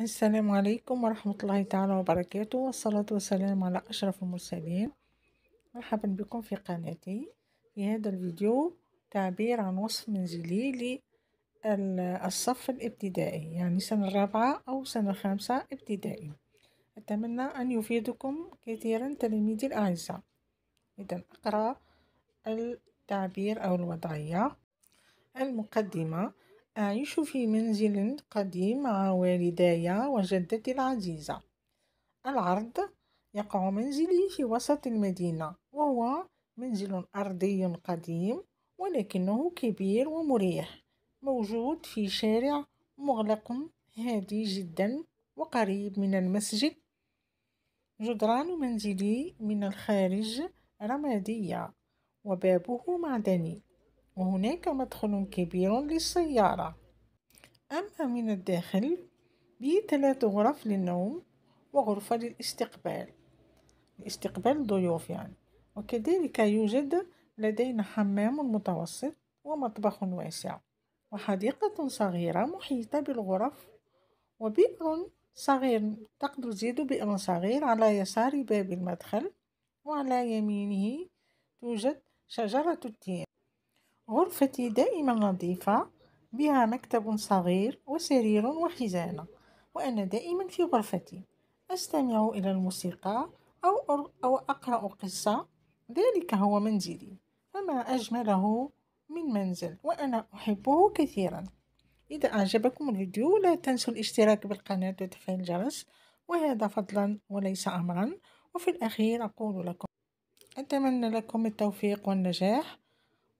السلام عليكم ورحمة الله تعالى وبركاته والصلاة والسلام على أشرف المرسلين مرحبا بكم في قناتي في هذا الفيديو تعبير عن وصف منزلي للصف الابتدائي يعني سنة الرابعة أو سنة خامسة ابتدائي أتمنى أن يفيدكم كثيرا تلاميذي الأعزاء إذا أقرأ التعبير أو الوضعية المقدمة أعيش في منزل قديم مع والداي وجدتي العزيزة العرض يقع منزلي في وسط المدينة وهو منزل أرضي قديم ولكنه كبير ومريح موجود في شارع مغلق هادي جدا وقريب من المسجد جدران منزلي من الخارج رمادية وبابه معدني وهناك مدخل كبير للسيارة أما من الداخل به ثلاث غرف للنوم وغرفة للاستقبال استقبال ضيوف يعني وكذلك يوجد لدينا حمام متوسط ومطبخ واسع وحديقة صغيرة محيطة بالغرف وبئر صغير تقدر تزيد بئر صغير على يسار باب المدخل وعلى يمينه توجد شجرة التين غرفتي دائما نظيفة بها مكتب صغير وسرير وخزانة وأنا دائما في غرفتي أستمع إلى الموسيقى أو, أو أقرأ قصة ذلك هو منزلي فما أجمله من منزل وأنا أحبه كثيرا إذا أعجبكم الفيديو لا تنسوا الاشتراك بالقناة وتفعيل الجرس وهذا فضلا وليس أمرا وفي الأخير أقول لكم أتمنى لكم التوفيق والنجاح